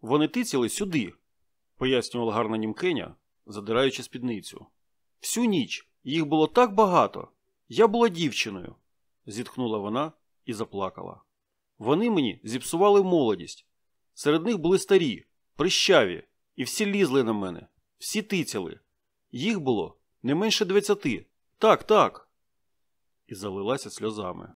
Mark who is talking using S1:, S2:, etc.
S1: Вони тицяли сюди, пояснювала гарна німкеня, задираючи спідницю. Всю ніч їх було так багато. Я була дівчиною, зітхнула вона і заплакала. Вони мені зіпсували молодість. Серед них були старі, прищаві, і всі лізли на мене, всі тицяли. Їх було не менше двадцяти. Так, так. І залилася сльозами.